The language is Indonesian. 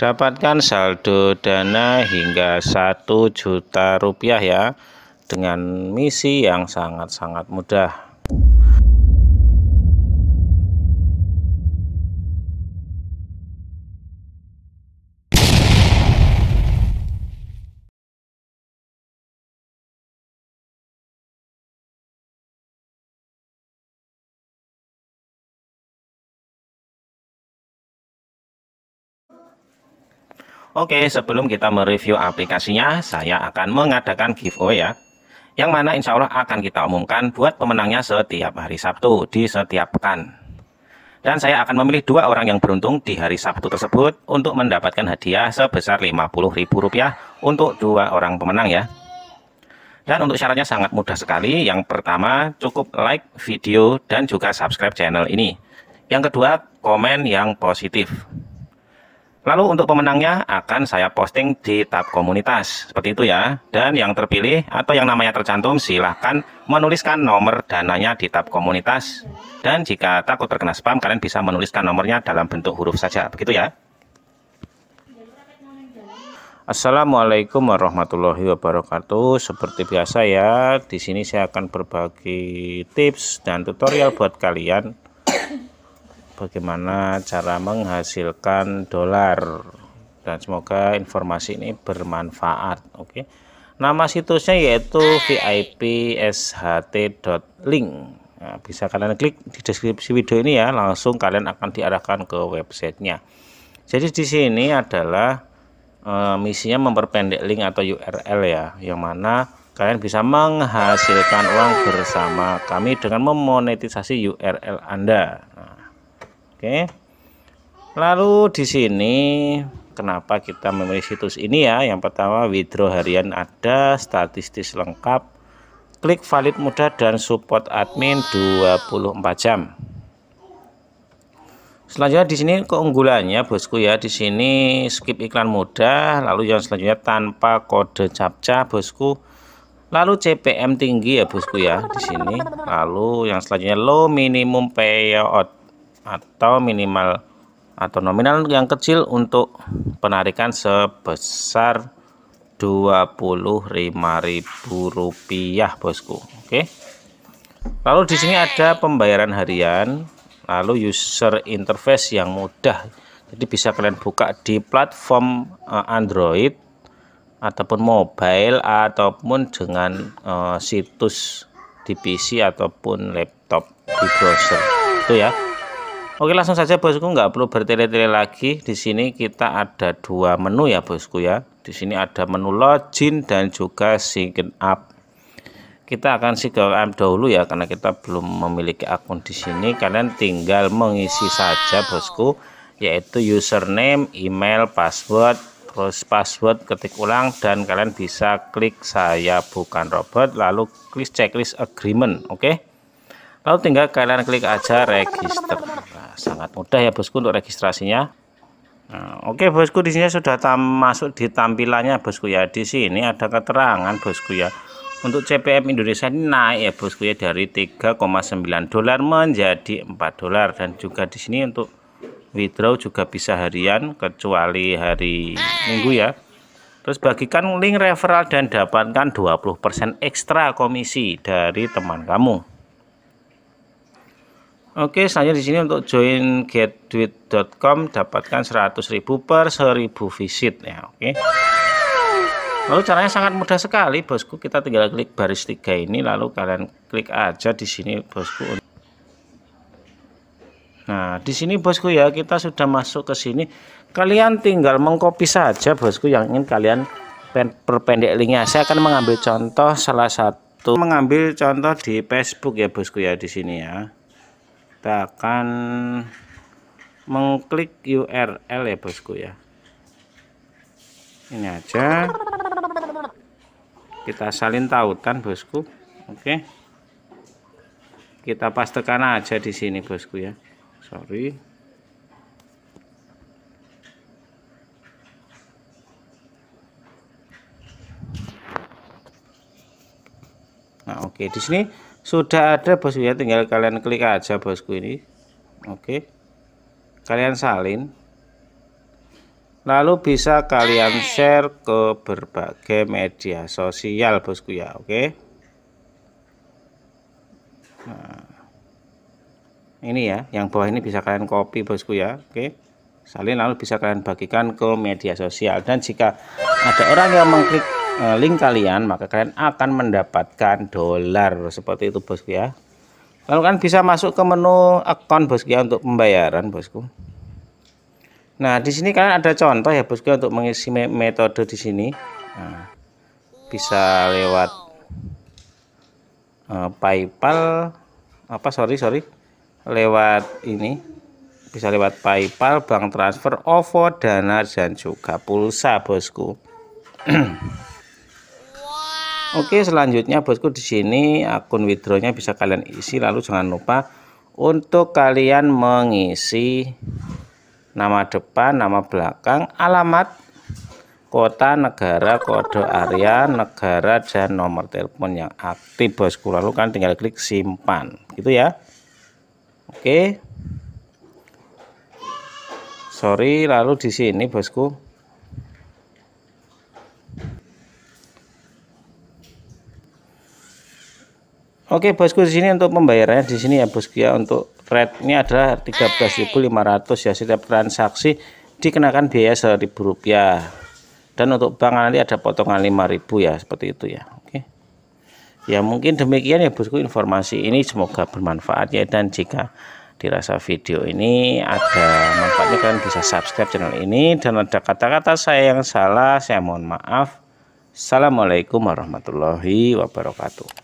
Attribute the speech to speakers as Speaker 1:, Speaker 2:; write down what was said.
Speaker 1: dapatkan saldo dana hingga satu juta rupiah ya dengan misi yang sangat-sangat mudah Oke, sebelum kita mereview aplikasinya, saya akan mengadakan giveaway ya. Yang mana insya Allah akan kita umumkan buat pemenangnya setiap hari Sabtu di setiap pekan. Dan saya akan memilih dua orang yang beruntung di hari Sabtu tersebut untuk mendapatkan hadiah sebesar Rp50.000 untuk dua orang pemenang ya. Dan untuk syaratnya sangat mudah sekali. Yang pertama cukup like video dan juga subscribe channel ini. Yang kedua komen yang positif. Lalu untuk pemenangnya akan saya posting di tab komunitas, seperti itu ya. Dan yang terpilih atau yang namanya tercantum silahkan menuliskan nomor dananya di tab komunitas. Dan jika takut terkena spam, kalian bisa menuliskan nomornya dalam bentuk huruf saja, begitu ya. Assalamualaikum warahmatullahi wabarakatuh. Seperti biasa ya, di sini saya akan berbagi tips dan tutorial buat kalian bagaimana cara menghasilkan dolar dan semoga informasi ini bermanfaat oke nama situsnya yaitu vipsht.link nah, bisa kalian klik di deskripsi video ini ya langsung kalian akan diarahkan ke websitenya jadi di sini adalah uh, misinya memperpendek link atau URL ya yang mana kalian bisa menghasilkan uang bersama kami dengan memonetisasi URL Anda Oke. Lalu di sini kenapa kita memilih situs ini ya? Yang pertama withdraw harian ada, statistik lengkap, klik valid mudah dan support admin 24 jam. Selanjutnya di sini keunggulannya bosku ya. Di sini skip iklan mudah, lalu yang selanjutnya tanpa kode captcha bosku. Lalu CPM tinggi ya bosku ya di sini. Lalu yang selanjutnya low minimum payout atau minimal atau nominal yang kecil untuk penarikan sebesar Rp25.000, Bosku. Oke. Lalu di sini ada pembayaran harian, lalu user interface yang mudah. Jadi bisa kalian buka di platform eh, Android ataupun mobile ataupun dengan eh, situs di PC ataupun laptop di browser. Itu ya. Oke langsung saja bosku nggak perlu bertele-tele lagi di sini kita ada dua menu ya bosku ya di sini ada menu login dan juga sign up kita akan sign up dahulu ya karena kita belum memiliki akun di sini kalian tinggal mengisi saja bosku yaitu username email password terus password ketik ulang dan kalian bisa klik saya bukan robot lalu klik checklist agreement oke okay? lalu tinggal kalian klik aja register sangat mudah ya bosku untuk registrasinya. Nah, oke bosku di sini sudah tam masuk di tampilannya bosku ya. Di sini ada keterangan bosku ya. Untuk CPM Indonesia ini naik ya bosku ya dari 3,9 dolar menjadi 4 dolar dan juga di sini untuk withdraw juga bisa harian kecuali hari Minggu ya. Terus bagikan link referral dan dapatkan 20% ekstra komisi dari teman kamu. Oke, selanjutnya di sini untuk join getduit.com dapatkan 100.000 per 1000 visit ya, oke. Lalu caranya sangat mudah sekali, Bosku. Kita tinggal klik baris tiga ini lalu kalian klik aja di sini, Bosku. Nah, di sini Bosku ya, kita sudah masuk ke sini. Kalian tinggal mengcopy saja, Bosku, yang ingin kalian perpendek linknya. Saya akan mengambil contoh salah satu mengambil contoh di Facebook ya, Bosku ya di sini ya kita akan mengklik URL ya bosku ya ini aja kita salin tautan bosku oke kita pastekan aja di sini bosku ya sorry nah oke di sini sudah ada bosku ya tinggal kalian klik aja bosku ini oke kalian salin lalu bisa kalian share ke berbagai media sosial bosku ya oke nah, ini ya yang bawah ini bisa kalian copy bosku ya oke salin lalu bisa kalian bagikan ke media sosial dan jika ada orang yang mengklik Eh, link kalian maka kalian akan mendapatkan dolar seperti itu bosku ya lalu kan bisa masuk ke menu akun bosku ya untuk pembayaran bosku nah di sini kalian ada contoh ya bosku untuk mengisi metode di sini nah, bisa lewat uh, PayPal apa sorry sorry lewat ini bisa lewat PayPal bank transfer OVO Dana dan juga pulsa bosku Oke, selanjutnya bosku di sini akun withdrawnya bisa kalian isi lalu jangan lupa untuk kalian mengisi nama depan, nama belakang, alamat, kota, negara, kode area, negara dan nomor telepon yang aktif bosku. Lalu kan tinggal klik simpan, gitu ya. Oke. Sorry, lalu di sini bosku Oke bosku di sini untuk pembayarannya di sini ya bosku ya untuk rate ini adalah 13.500 ya setiap transaksi dikenakan biaya seribu rupiah dan untuk bank nanti ada potongan 5.000 ya seperti itu ya Oke ya mungkin demikian ya bosku informasi ini semoga bermanfaat ya dan jika dirasa video ini ada manfaatnya kan bisa subscribe channel ini dan ada kata-kata saya yang salah saya mohon maaf Assalamualaikum warahmatullahi wabarakatuh